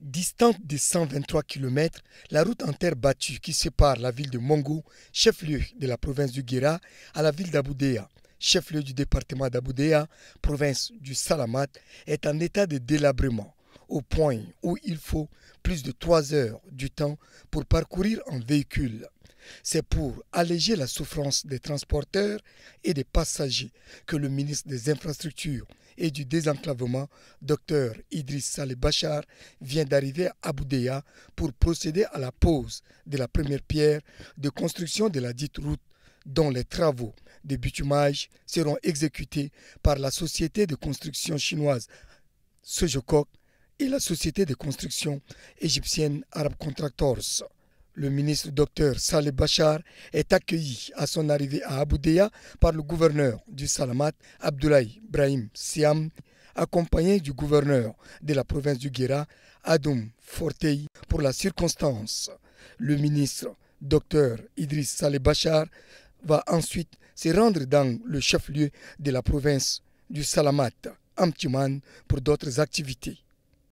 Distante de 123 km, la route en terre battue qui sépare la ville de Mongo, chef-lieu de la province du Guéra, à la ville d'Aboudéa, chef-lieu du département d'Aboudéa, province du Salamat, est en état de délabrement, au point où il faut plus de 3 heures du temps pour parcourir en véhicule. C'est pour alléger la souffrance des transporteurs et des passagers que le ministre des Infrastructures et du Désenclavement, Dr Idriss Saleh Bachar, vient d'arriver à Aboudéa pour procéder à la pose de la première pierre de construction de la dite route dont les travaux de bitumage seront exécutés par la société de construction chinoise Sojokok et la société de construction égyptienne Arab Contractors. Le ministre docteur Saleh Bachar est accueilli à son arrivée à Aboudéa par le gouverneur du Salamat, Abdoulaye Brahim Siam, accompagné du gouverneur de la province du Guéra, Adoum Fortey, pour la circonstance. Le ministre docteur Idriss Saleh Bachar va ensuite se rendre dans le chef-lieu de la province du Salamat, Amtiman, pour d'autres activités.